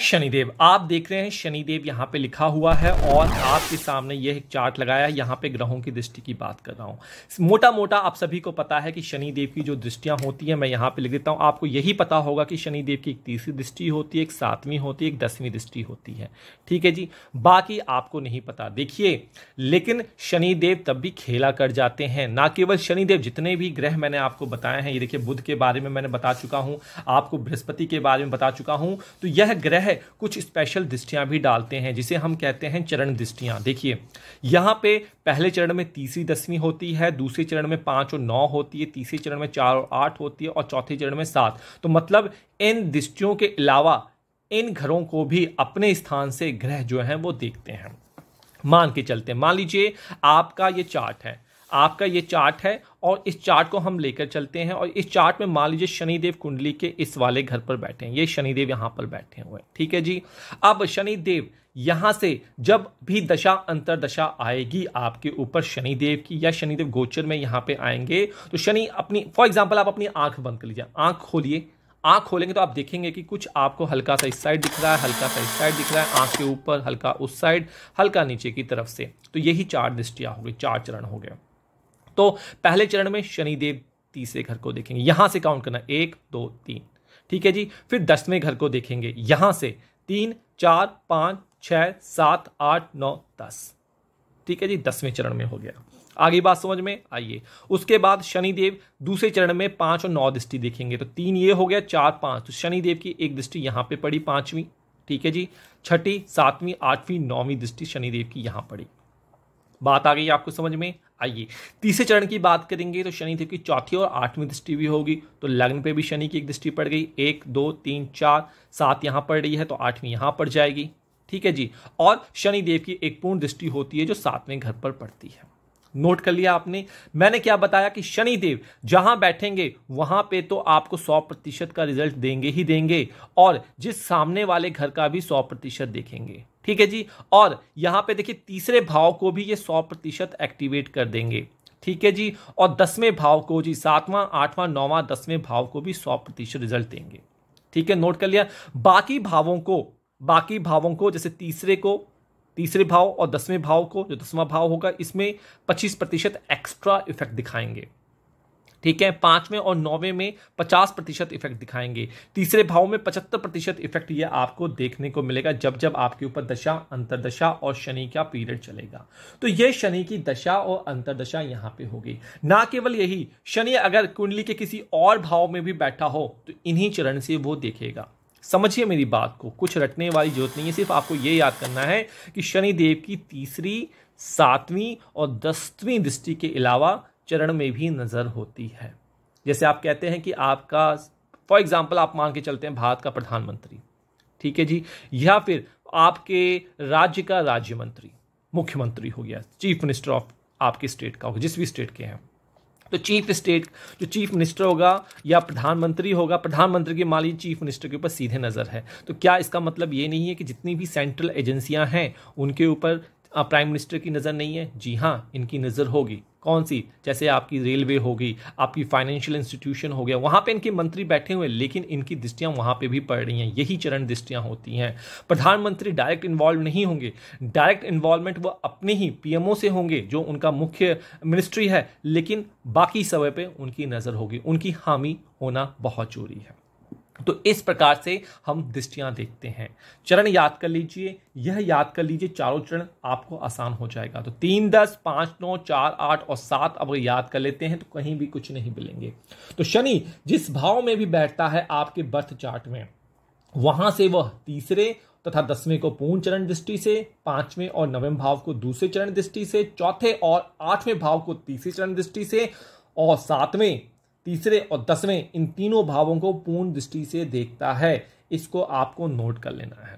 शनिदेव आप देख रहे हैं शनिदेव यहाँ पे लिखा हुआ है और आपके सामने यह एक चार्ट लगाया है यहाँ पे ग्रहों की दृष्टि की बात कर रहा हूँ मोटा मोटा आप सभी को पता है कि शनिदेव की जो दृष्टियाँ होती हैं मैं यहाँ पे लिख देता हूँ आपको यही पता होगा कि शनिदेव की एक तीसरी दृष्टि होती है एक सातवीं होती है एक दसवीं दृष्टि होती है ठीक है जी बाकी आपको नहीं पता देखिए लेकिन शनिदेव तब भी खेला कर जाते हैं ना केवल शनिदेव जितने भी ग्रह मैंने आपको बताए हैं ये देखिए बुद्ध के बारे में मैंने बता चुका हूँ आपको बृहस्पति के बारे में बता चुका हूँ तो यह ग्रह है कुछ स्पेशल दृष्टियाँ भी डालते हैं जिसे हम कहते हैं चरण दृष्टियाँ देखिए यहाँ पे पहले चरण में तीसरी दसवीं होती है दूसरे चरण में पाँच और नौ होती है तीसरे चरण में चार और आठ होती है और चौथे चरण में सात तो मतलब इन दृष्टियों के अलावा इन घरों को भी अपने स्थान से ग्रह जो हैं वो देखते हैं मान के चलते मान लीजिए आपका ये चार्ट है आपका ये चार्ट है और इस चार्ट को हम लेकर चलते हैं और इस चार्ट में मान लीजिए शनिदेव कुंडली के इस वाले घर पर बैठे हैं ये शनिदेव यहाँ पर बैठे हुए हैं ठीक है जी अब शनिदेव यहाँ से जब भी दशा अंतरदशा आएगी आपके ऊपर शनिदेव की या शनिदेव गोचर में यहाँ पे आएंगे तो शनि अपनी फॉर एग्जाम्पल आप अपनी आंख बंद कर लीजिए आंख खोलिए आंख खोलेंगे तो आप देखेंगे कि कुछ आपको हल्का सा इस साइड दिख रहा है हल्का सा इस साइड दिख रहा है आंख के ऊपर हल्का उस साइड हल्का नीचे की तरफ से तो यही चार दृष्टिया हो गई चार चरण हो गया तो पहले चरण में शनिदेव तीसरे घर को देखेंगे यहां से काउंट करना एक दो तीन ठीक है जी फिर दसवें घर को देखेंगे यहां से तीन चार पांच छ सात आठ नौ दस ठीक है जी दसवें चरण में हो गया आगे बात समझ में आइए उसके बाद शनिदेव दूसरे चरण में पांच और नौ दृष्टि देखेंगे तो तीन ये हो गया चार पांच तो शनिदेव की एक दृष्टि यहां पे पड़ी पांचवी ठीक है जी छठी सातवीं आठवीं नौवीं दृष्टि शनिदेव की यहां पड़ी बात आ गई आपको समझ में आइए तीसरे चरण की बात करेंगे तो शनिदेव की चौथी और आठवीं दृष्टि भी होगी तो लग्न पे भी शनि की एक दृष्टि पड़ गई एक दो तीन चार सात यहाँ पड़ रही है तो आठवीं यहाँ पड़ जाएगी ठीक है जी और शनिदेव की एक पूर्ण दृष्टि होती है जो सातवें घर पर पड़ती है नोट कर लिया आपने मैंने क्या बताया कि शनि देव जहां बैठेंगे वहां पे तो आपको 100 प्रतिशत का रिजल्ट देंगे ही देंगे और जिस सामने वाले घर का भी 100 प्रतिशत देखेंगे ठीक है जी और यहां पे देखिए तीसरे भाव को भी ये 100 प्रतिशत एक्टिवेट कर देंगे ठीक है जी और दसवें भाव को जी सातवां आठवां नौवां दसवें भाव को भी सौ प्रतिशत रिजल्ट देंगे ठीक है नोट कर लिया बाकी भावों को बाकी भावों को जैसे तीसरे को तीसरे भाव और दसवें भाव को जो दसवां भाव होगा इसमें पच्चीस प्रतिशत एक्स्ट्रा इफेक्ट दिखाएंगे ठीक है पांचवें और नौवें में पचास प्रतिशत इफेक्ट दिखाएंगे तीसरे भाव में पचहत्तर प्रतिशत इफेक्ट यह आपको देखने को मिलेगा जब जब आपके ऊपर दशा अंतरदशा और शनि का पीरियड चलेगा तो यह शनि की दशा और अंतरदशा यहां पे होगी ना केवल यही शनि अगर कुंडली के किसी और भाव में भी बैठा हो तो इन्हीं चरण से वो देखेगा समझिए मेरी बात को कुछ रटने वाली जरूरत नहीं है सिर्फ आपको ये याद करना है कि शनि देव की तीसरी सातवीं और दसवीं दृष्टि के अलावा चरण में भी नज़र होती है जैसे आप कहते हैं कि आपका फॉर एग्जाम्पल आप मान के चलते हैं भारत का प्रधानमंत्री ठीक है जी या फिर आपके राज्य का राज्य मंत्री मुख्यमंत्री हो गया चीफ मिनिस्टर ऑफ आपके स्टेट का हो जिस भी स्टेट के हैं तो चीफ स्टेट जो चीफ मिनिस्टर होगा या प्रधानमंत्री होगा प्रधानमंत्री की मान लीजिए चीफ मिनिस्टर के ऊपर सीधे नज़र है तो क्या इसका मतलब ये नहीं है कि जितनी भी सेंट्रल एजेंसियां हैं उनके ऊपर प्राइम मिनिस्टर की नज़र नहीं है जी हाँ इनकी नज़र होगी कौन सी जैसे आपकी रेलवे होगी आपकी फाइनेंशियल इंस्टीट्यूशन हो गया वहाँ पे इनके मंत्री बैठे हुए लेकिन इनकी दृष्टियाँ वहाँ पे भी पड़ रही हैं यही चरण दृष्टियाँ होती हैं प्रधानमंत्री डायरेक्ट इन्वॉल्व नहीं होंगे डायरेक्ट इन्वॉल्वमेंट वो अपने ही पीएमओ से होंगे जो उनका मुख्य मिनिस्ट्री है लेकिन बाकी समय पर उनकी नज़र होगी उनकी हामी होना बहुत जरूरी है तो इस प्रकार से हम दृष्टियां देखते हैं चरण याद कर लीजिए यह याद कर लीजिए चारों चरण आपको आसान हो जाएगा तो तीन दस पांच नौ चार आठ और सात अब याद कर लेते हैं तो कहीं भी कुछ नहीं मिलेंगे तो शनि जिस भाव में भी बैठता है आपके बर्थ चार्ट में वहां से वह तीसरे तथा दसवें को पूर्ण चरण दृष्टि से पांचवें और नवम भाव को दूसरे चरण दृष्टि से चौथे और आठवें भाव को तीसरे चरण दृष्टि से और सातवें तीसरे और दसवें इन तीनों भावों को पूर्ण दृष्टि से देखता है इसको आपको नोट कर लेना है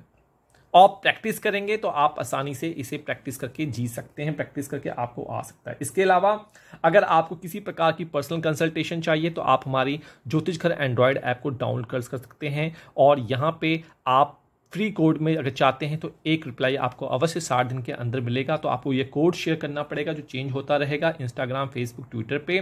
और प्रैक्टिस करेंगे तो आप आसानी से इसे प्रैक्टिस करके जी सकते हैं प्रैक्टिस करके आपको आ सकता है इसके अलावा अगर आपको किसी प्रकार की पर्सनल कंसल्टेशन चाहिए तो आप हमारी ज्योतिष घर एंड्रॉयड ऐप को डाउनलोड कर सकते हैं और यहाँ पे आप फ्री कोड में अगर चाहते हैं तो एक रिप्लाई आपको अवश्य साठ दिन के अंदर मिलेगा तो आपको ये कोड शेयर करना पड़ेगा जो चेंज होता रहेगा इंस्टाग्राम फेसबुक ट्विटर पे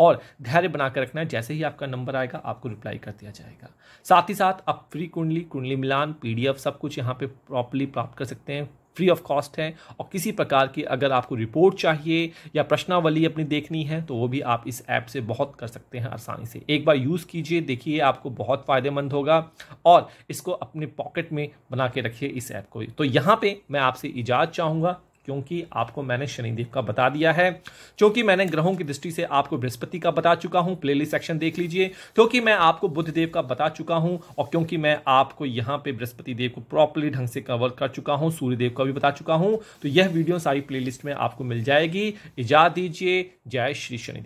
और धैर्य बनाकर रखना है जैसे ही आपका नंबर आएगा आपको रिप्लाई कर दिया जाएगा साथ ही साथ आप फ्री कुंडली कुंडली मिलान पीडीएफ सब कुछ यहाँ पे प्रॉपरली प्राप्त कर सकते हैं फ्री ऑफ कॉस्ट हैं और किसी प्रकार की अगर आपको रिपोर्ट चाहिए या प्रश्नावली अपनी देखनी है तो वो भी आप इस ऐप से बहुत कर सकते हैं आसानी से एक बार यूज़ कीजिए देखिए आपको बहुत फ़ायदेमंद होगा और इसको अपने पॉकेट में बना के रखिए इस ऐप को तो यहाँ पर मैं आपसे इजाज़त चाहूँगा क्योंकि आपको मैंने शनिदेव का बता दिया है क्योंकि मैंने ग्रहों की दृष्टि से आपको बृहस्पति का बता चुका हूं प्ले सेक्शन देख लीजिए क्योंकि मैं आपको बुद्ध देव का बता चुका हूं और क्योंकि मैं आपको यहां पे बृहस्पति देव को प्रॉपरली ढंग से कवर कर चुका हूं सूर्यदेव का भी बता चुका हूं तो यह वीडियो सारी प्ले में आपको मिल जाएगी इजाजत दीजिए जय श्री शनिदेव